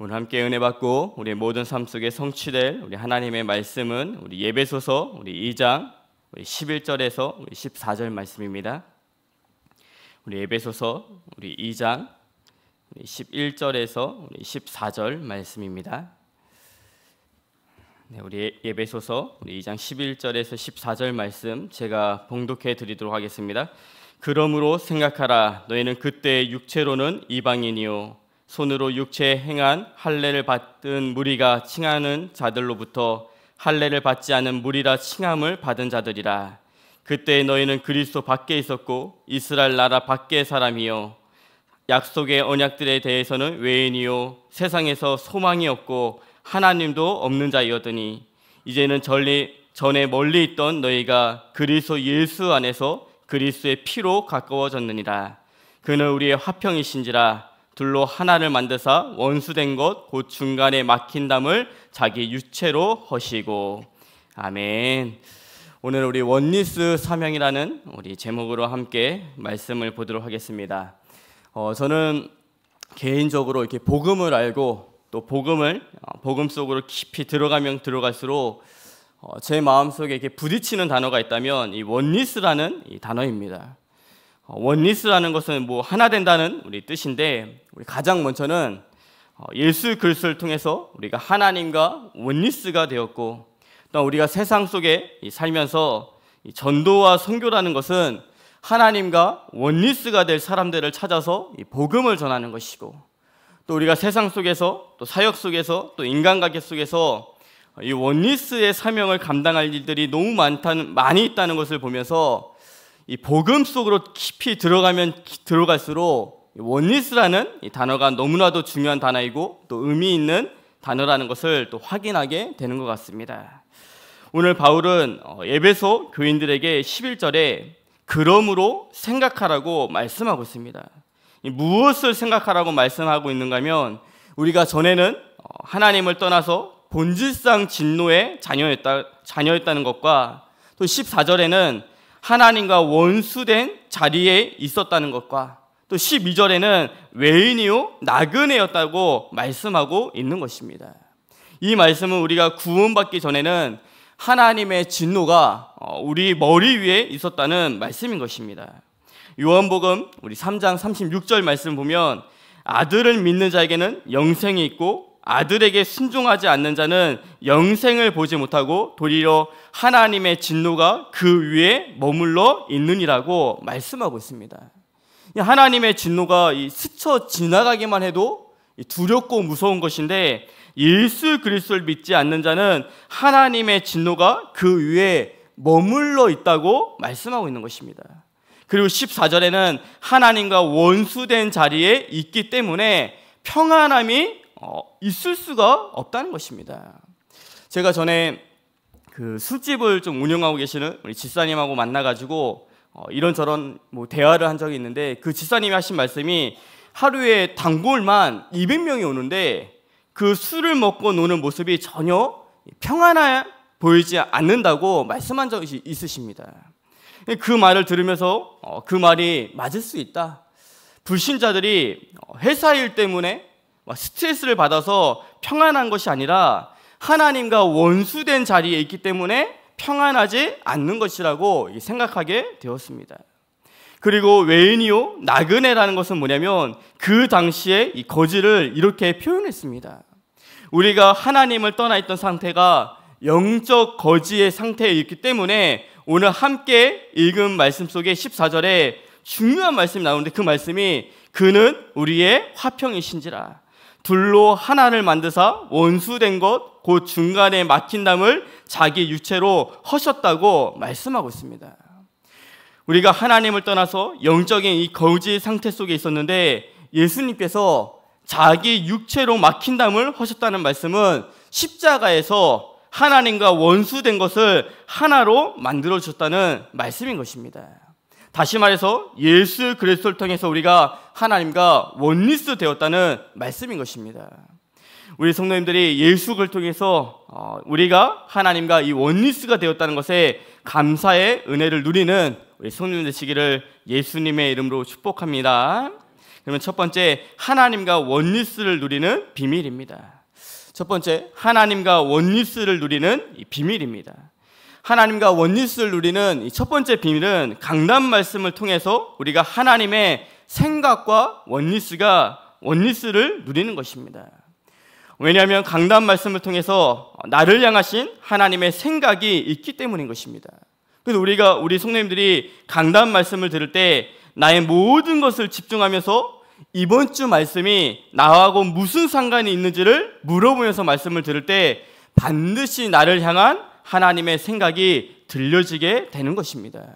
오늘 함께 은혜 받고 우리의 모든 삶 속에 성취될 우리 하나님의 말씀은 우리 예배소서 우리 2장 우리 11절에서 우리 14절 말씀입니다. 우리 예배소서 우리 2장 우리 11절에서 우리 14절 말씀입니다. 네, 우리 예배소서 우리 2장 11절에서 14절 말씀 제가 봉독해 드리도록 하겠습니다. 그러므로 생각하라 너희는 그때 육체로는 이방인이요 손으로 육체에 행한 할례를 받은 무리가 칭하는 자들로부터 할례를 받지 않은 무리라 칭함을 받은 자들이라 그때 너희는 그리스도 밖에 있었고 이스라엘 나라 밖의 사람이요 약속의 언약들에 대해서는 외인이요 세상에서 소망이 없고 하나님도 없는 자이었더니 이제는 전리, 전에 멀리 있던 너희가 그리스도 예수 안에서 그리스도의 피로 가까워졌느니라 그는 우리의 화평이신지라 둘로 하나를 만드사 원수된 것 곧 중간에 막힌 담을 자기 유체로 허시고 아멘. 오늘 우리 원리스 사명이라는 우리 제목으로 함께 말씀을 보도록 하겠습니다. 어, 저는 개인적으로 이렇게 복음을 알고 또 복음을 어, 복음 속으로 깊이 들어가면 들어갈수록 어, 제 마음 속에 이렇게 부딪히는 단어가 있다면 이 원리스라는 이 단어입니다. 어, 원리스라는 것은 뭐 하나 된다는 우리 뜻인데 우리 가장 먼저는 어, 예수 그리스도를 통해서 우리가 하나님과 원리스가 되었고 또 우리가 세상 속에 살면서 전도와 선교라는 것은 하나님과 원리스가 될 사람들을 찾아서 복음을 전하는 것이고 또 우리가 세상 속에서 또 사역 속에서 또 인간관계 속에서 이 원리스의 사명을 감당할 일들이 너무 많다는 많이 있다는 것을 보면서 이 복음 속으로 깊이 들어가면 들어갈수록 원리스라는 단어가 너무나도 중요한 단어이고 또 의미 있는 단어라는 것을 또 확인하게 되는 것 같습니다. 오늘 바울은 예배소 어, 교인들에게 11절에 그러므로 생각하라고 말씀하고 있습니다. 무엇을 생각하라고 말씀하고 있는가면 우리가 전에는 어, 하나님을 떠나서 본질상 진노의 자녀였다, 자녀였다는 것과 또 14절에는 하나님과 원수된 자리에 있었다는 것과 또 12절에는 외인이요 나그네였다고 말씀하고 있는 것입니다. 이 말씀은 우리가 구원받기 전에는 하나님의 진노가 어, 우리 머리 위에 있었다는 말씀인 것입니다. 요한복음 우리 3장 36절 말씀 보면 아들을 믿는 자에게는 영생이 있고 아들에게 순종하지 않는 자는 영생을 보지 못하고 도리어 하나님의 진노가 그 위에 머물러 있느니라고 말씀하고 있습니다. 하나님의 진노가 스쳐 지나가기만 해도 두렵고 무서운 것인데 예수 그리스도를 믿지 않는 자는 하나님의 진노가 그 위에 머물러 있다고 말씀하고 있는 것입니다. 그리고 14절에는 하나님과 원수된 자리에 있기 때문에 평안함이 어, 있을 수가 없다는 것입니다. 제가 전에 그 술집을 좀 운영하고 계시는 우리 집사님하고 만나가지고 어, 이런저런 뭐 대화를 한 적이 있는데 그 집사님이 하신 말씀이 하루에 단골만 200명이 오는데 그 술을 먹고 노는 모습이 전혀 평안해 보이지 않는다고 말씀한 적이 있으십니다. 그 말을 들으면서 어, 그 말이 맞을 수 있다. 불신자들이 회사 일 때문에 스트레스를 받아서 평안한 것이 아니라 하나님과 원수된 자리에 있기 때문에 평안하지 않는 것이라고 생각하게 되었습니다. 그리고 외인이요 나그네라는 것은 뭐냐면 그 당시에 이 거지를 이렇게 표현했습니다. 우리가 하나님을 떠나 있던 상태가 영적 거지의 상태에 있기 때문에 오늘 함께 읽은 말씀 속에 14절에 중요한 말씀이 나오는데 그 말씀이 그는 우리의 화평이신지라 둘로 하나를 만드사 원수된 것, 그 중간에 막힌 담을 자기 육체로 허셨다고 말씀하고 있습니다. 우리가 하나님을 떠나서 영적인 이 거지 상태 속에 있었는데 예수님께서 자기 육체로 막힌 담을 허셨다는 말씀은 십자가에서 하나님과 원수된 것을 하나로 만들어 주셨다는 말씀인 것입니다. 다시 말해서 예수 그리스도를 통해서 우리가 하나님과 원리스 되었다는 말씀인 것입니다. 우리 성도님들이 예수를 통해서 어, 우리가 하나님과 이 원리스가 되었다는 것에 감사의 은혜를 누리는 우리 성도님들 시기를 예수님의 이름으로 축복합니다. 그러면 첫 번째 하나님과 원리스를 누리는 비밀입니다. 첫 번째 하나님과 원리스를 누리는 비밀입니다. 하나님과 원리스를 누리는 첫 번째 비밀은 강단 말씀을 통해서 우리가 하나님의 생각과 원리스가 원리스를 누리는 것입니다. 왜냐하면 강단 말씀을 통해서 나를 향하신 하나님의 생각이 있기 때문인 것입니다. 그래서 우리가 우리 성님들이 강단 말씀을 들을 때 나의 모든 것을 집중하면서 이번 주 말씀이 나하고 무슨 상관이 있는지를 물어보면서 말씀을 들을 때 반드시 나를 향한 하나님의 생각이 들려지게 되는 것입니다.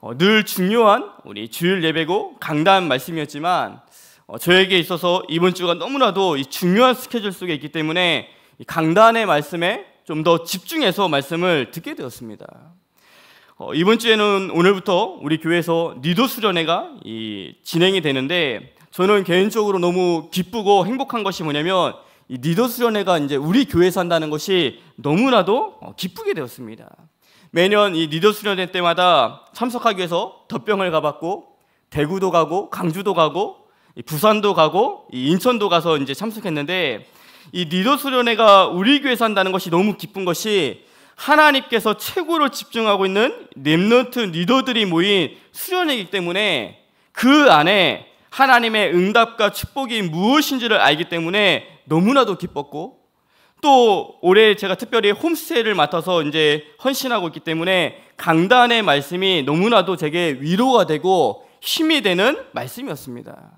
어, 늘 중요한 우리 주일 예배고 강단 말씀이었지만 어, 저에게 있어서 이번 주가 너무나도 중요한 스케줄 속에 있기 때문에 강단의 말씀에 좀 더 집중해서 말씀을 듣게 되었습니다. 어, 이번 주에는 오늘부터 우리 교회에서 리더 수련회가 진행이 되는데 저는 개인적으로 너무 기쁘고 행복한 것이 뭐냐면 리더 수련회가 이제 우리 교회에서 한다는 것이 너무나도 어, 기쁘게 되었습니다. 매년 이 리더 수련회 때마다 참석하기 위해서 덧병을 가봤고 대구도 가고 강주도 가고 부산도 가고 인천도 가서 이제 참석했는데 이 리더 수련회가 우리 교회에서 한다는 것이 너무 기쁜 것이 하나님께서 최고로 집중하고 있는 랩런트 리더들이 모인 수련회이기 때문에 그 안에 하나님의 응답과 축복이 무엇인지를 알기 때문에 너무나도 기뻤고 또 올해 제가 특별히 홈스테이를 맡아서 이제 헌신하고 있기 때문에 강단의 말씀이 너무나도 제게 위로가 되고 힘이 되는 말씀이었습니다.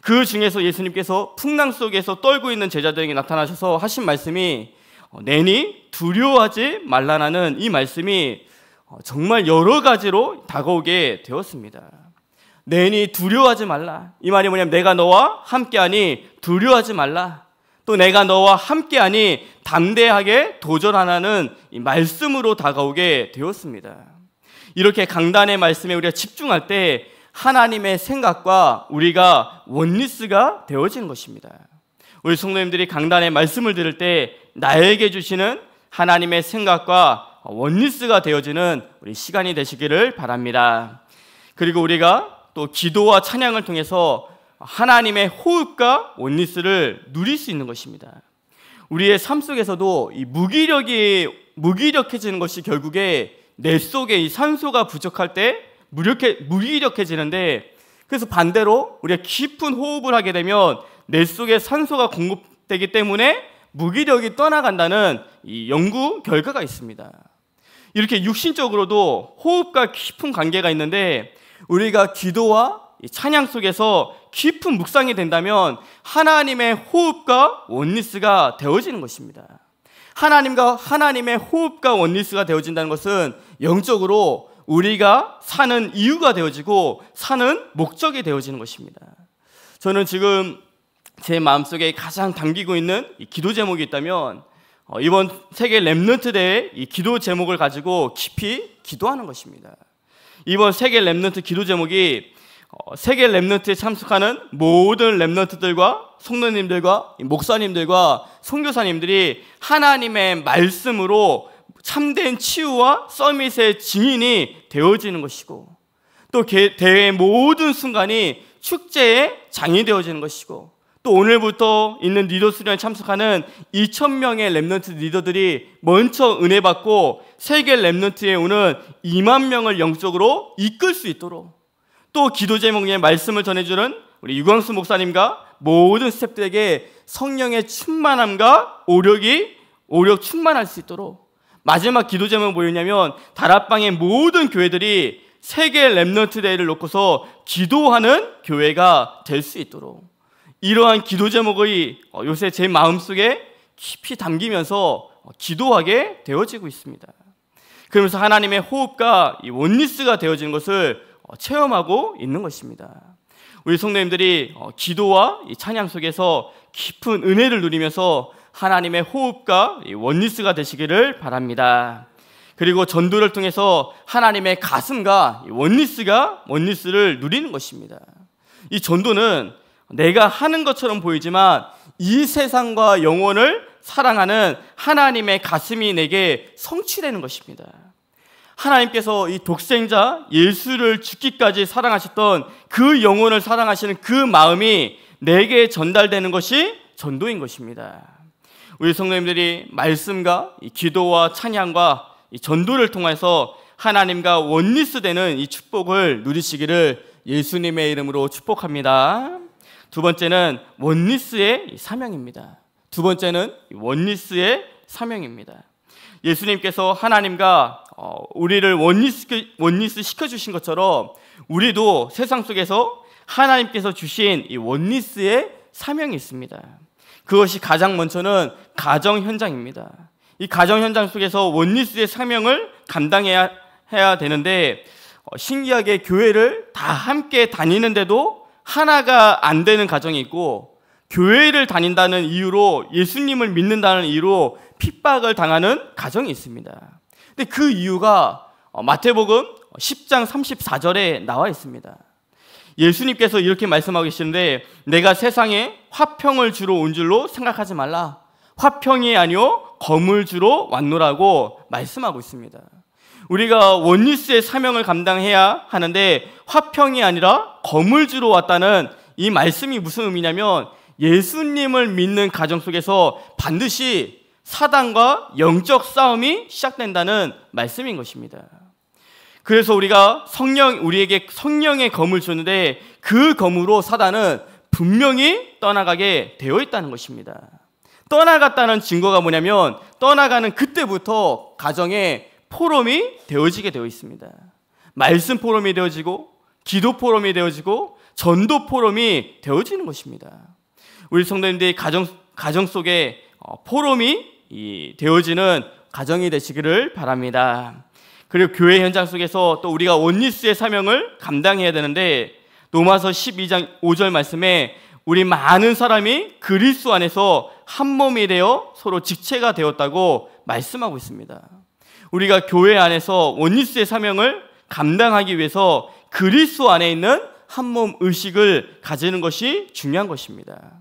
그 중에서 예수님께서 풍랑 속에서 떨고 있는 제자들에게 나타나셔서 하신 말씀이 어, 내니 두려워하지 말라라는 이 말씀이 어, 정말 여러 가지로 다가오게 되었습니다. 내니 두려워하지 말라. 이 말이 뭐냐면 내가 너와 함께하니 두려워하지 말라. 또 내가 너와 함께하니 담대하게 도전하라는 말씀으로 다가오게 되었습니다. 이렇게 강단의 말씀에 우리가 집중할 때 하나님의 생각과 우리가 원리스가 되어지는 것입니다. 우리 성도님들이 강단의 말씀을 들을 때 나에게 주시는 하나님의 생각과 원리스가 되어지는 우리 시간이 되시기를 바랍니다. 그리고 우리가 또 기도와 찬양을 통해서 하나님의 호흡과 온리스를 누릴 수 있는 것입니다. 우리의 삶 속에서도 이 무기력이 무기력해지는 것이 결국에 내 속에 이 산소가 부족할 때 무력해 무기력해지는데 그래서 반대로 우리가 깊은 호흡을 하게 되면 내 속에 산소가 공급되기 때문에 무기력이 떠나간다는 이 연구 결과가 있습니다. 이렇게 육신적으로도 호흡과 깊은 관계가 있는데 우리가 기도와 찬양 속에서 깊은 묵상이 된다면 하나님의 호흡과 원리스가 되어지는 것입니다. 하나님과 하나님의 호흡과 원리스가 되어진다는 것은 영적으로 우리가 사는 이유가 되어지고 사는 목적이 되어지는 것입니다. 저는 지금 제 마음속에 가장 담기고 있는 기도 제목이 있다면 어, 이번 세계 랩런트 대회 이 기도 제목을 가지고 깊이 기도하는 것입니다. 이번 세계 랩런트 기도 제목이 어, 세계 랩런트에 참석하는 모든 랩런트들과 성도님들과 목사님들과 성교사님들이 하나님의 말씀으로 참된 치유와 서밋의 증인이 되어지는 것이고 또 대회의 모든 순간이 축제의 장이 되어지는 것이고 또 오늘부터 있는 리더 수련에 참석하는 2,000명의 랩런트 리더들이 먼저 은혜 받고 세계 랩런트에 오는 2만 명을 영적으로 이끌 수 있도록 또 기도 제목의 말씀을 전해주는 우리 유광수 목사님과 모든 스탭들에게 성령의 충만함과 오력이 오력 충만할 수 있도록 마지막 기도 제목은 뭐였냐면 다락방의 모든 교회들이 세계 랩넌트 데이를 놓고서 기도하는 교회가 될 수 있도록 이러한 기도 제목의 어, 요새 제 마음속에 깊이 담기면서 어, 기도하게 되어지고 있습니다. 그러면서 하나님의 호흡과 원리스가 되어지는 것을 어, 체험하고 있는 것입니다. 우리 성도님들이 어, 기도와 찬양 속에서 깊은 은혜를 누리면서 하나님의 호흡과 원리스가 되시기를 바랍니다. 그리고 전도를 통해서 하나님의 가슴과 원리스가 원리스를 누리는 것입니다. 이 전도는 내가 하는 것처럼 보이지만 이 세상과 영혼을 사랑하는 하나님의 가슴이 내게 성취되는 것입니다. 하나님께서 이 독생자 예수를 죽기까지 사랑하셨던 그 영혼을 사랑하시는 그 마음이 내게 전달되는 것이 전도인 것입니다. 우리 성도님들이 말씀과 기도와 찬양과 전도를 통해서 하나님과 원리스 되는 이 축복을 누리시기를 예수님의 이름으로 축복합니다. 두 번째는 원리스의 사명입니다. 두 번째는 원리스의 사명입니다. 예수님께서 하나님과 어, 우리를 원리스 시켜 주신 것처럼 우리도 세상 속에서 하나님께서 주신 이 원리스의 사명이 있습니다. 그것이 가장 먼저는 가정 현장입니다. 이 가정 현장 속에서 원리스의 사명을 감당해야 해야 되는데 어, 신기하게 교회를 다 함께 다니는데도 하나가 안 되는 가정이 있고 교회를 다닌다는 이유로 예수님을 믿는다는 이유로 핍박을 당하는 가정이 있습니다. 근데 그 이유가 어, 마태복음 10장 34절에 나와 있습니다. 예수님께서 이렇게 말씀하고 계시는데 내가 세상에 화평을 주러 온 줄로 생각하지 말라. 화평이 아니요 검을 주러 왔노라고 말씀하고 있습니다. 우리가 원리스의 사명을 감당해야 하는데 화평이 아니라 검을 주러 왔다는 이 말씀이 무슨 의미냐면 예수님을 믿는 가정 속에서 반드시 사단과 영적 싸움이 시작된다는 말씀인 것입니다. 그래서 우리가 성령 우리에게 성령의 검을 주는데 그 검으로 사단은 분명히 떠나가게 되어 있다는 것입니다. 떠나갔다는 증거가 뭐냐면 떠나가는 그때부터 가정에 포럼이 되어지게 되어 있습니다. 말씀 포럼이 되어지고 기도 포럼이 되어지고 전도 포럼이 되어지는 것입니다. 우리 성도님들이 가정 가정 속에 어, 포럼이 되어지는 가정이 되시기를 바랍니다. 그리고 교회 현장 속에서 또 우리가 원리스의 사명을 감당해야 되는데 로마서 12장 5절 말씀에 우리 많은 사람이 그리스 안에서 한 몸이 되어 서로 직체가 되었다고 말씀하고 있습니다. 우리가 교회 안에서 원리스의 사명을 감당하기 위해서 그리스 안에 있는 한몸 의식을 가지는 것이 중요한 것입니다.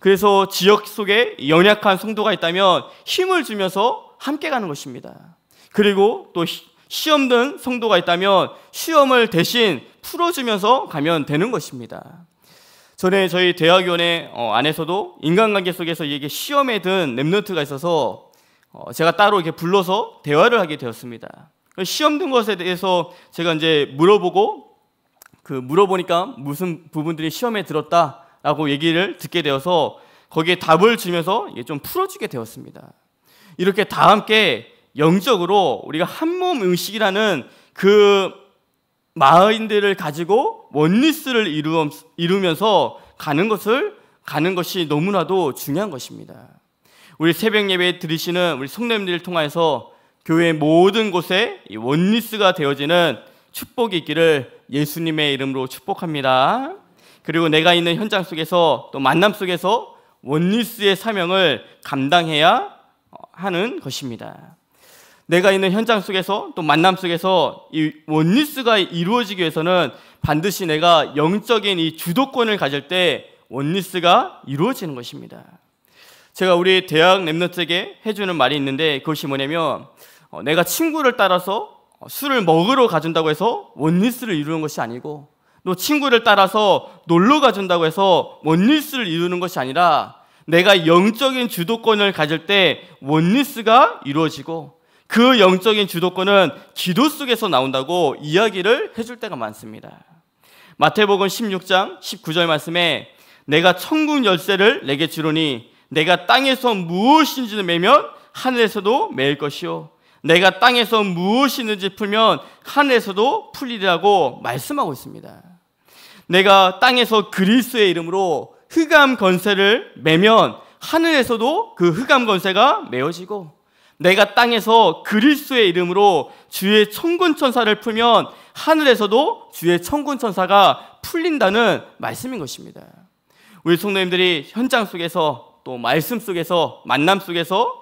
그래서 지역 속에 연약한 성도가 있다면 힘을 주면서 함께 가는 것입니다. 그리고 또 시험 든 성도가 있다면 시험을 대신 풀어주면서 가면 되는 것입니다. 전에 저희 대학원회 어, 안에서도 인간관계 속에서 이게 시험에 든 랩노트가 있어서 어, 제가 따로 이렇게 불러서 대화를 하게 되었습니다. 시험 든 것에 대해서 제가 이제 물어보고 그 물어보니까 무슨 부분들이 시험에 들었다 라고 얘기를 듣게 되어서 거기에 답을 주면서 좀 풀어주게 되었습니다. 이렇게 다 함께 영적으로 우리가 한몸 음식이라는 그 마인드를 가지고 원리스를 이루면서 가는 것을 가는 것이 너무나도 중요한 것입니다. 우리 새벽 예배 들으시는 우리 성님들을 통해서 교회 모든 곳에 원리스가 되어지는 축복이 있기를 예수님의 이름으로 축복합니다. 그리고 내가 있는 현장 속에서 또 만남 속에서 원리스의 사명을 감당해야 어, 하는 것입니다. 내가 있는 현장 속에서 또 만남 속에서 이 원리스가 이루어지기 위해서는 반드시 내가 영적인 이 주도권을 가질 때 원리스가 이루어지는 것입니다. 제가 우리 대학 랩너트에게 해주는 말이 있는데 그것이 뭐냐면 어, 내가 친구를 따라서 술을 먹으러 가준다고 해서 원리스를 이루는 것이 아니고 또 친구를 따라서 놀러 가준다고 해서 원리스를 이루는 것이 아니라 내가 영적인 주도권을 가질 때 원리스가 이루어지고 그 영적인 주도권은 기도 속에서 나온다고 이야기를 해줄 때가 많습니다. 마태복음 16장 19절 말씀에 내가 천국 열쇠를 내게 주로니 내가 땅에서 무엇인지를 매면 하늘에서도 매일 것이요 내가 땅에서 무엇이 있는지 풀면 하늘에서도 풀리리라고 말씀하고 있습니다. 내가 땅에서 그리스의 이름으로 흑암 건세를 매면 하늘에서도 그 흑암 건세가 메어지고 내가 땅에서 그리스의 이름으로 주의 천군 천사를 풀면 하늘에서도 주의 천군 천사가 풀린다는 말씀인 것입니다. 우리 성도님들이 현장 속에서 또 말씀 속에서 만남 속에서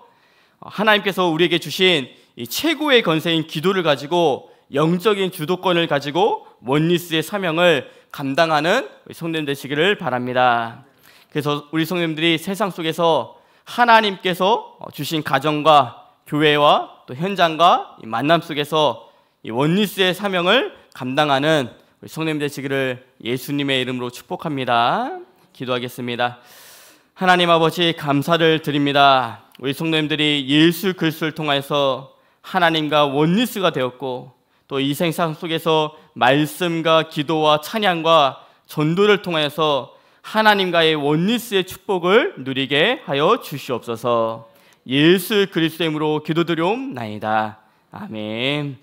하나님께서 우리에게 주신 최고의 건세인 기도를 가지고 영적인 주도권을 가지고 원리스의 사명을 감당하는 성님 되시기를 바랍니다. 그래서 우리 성님들이 세상 속에서 하나님께서 주신 가정과 교회와 또 현장과 만남 속에서 원리스의 사명을 감당하는 우리 성님 되시기를 예수님의 이름으로 축복합니다. 기도하겠습니다. 하나님 아버지 감사를 드립니다. 우리 성도님들이 예수 그리스도를 통해서 하나님과 원리스가 되었고 또이 생상 속에서 말씀과 기도와 찬양과 전도를 통해서 하나님과의 원리스의 축복을 누리게 하여 주시옵소서. 예수 그리스도의 이름으로 기도드려옵나이다. 아멘.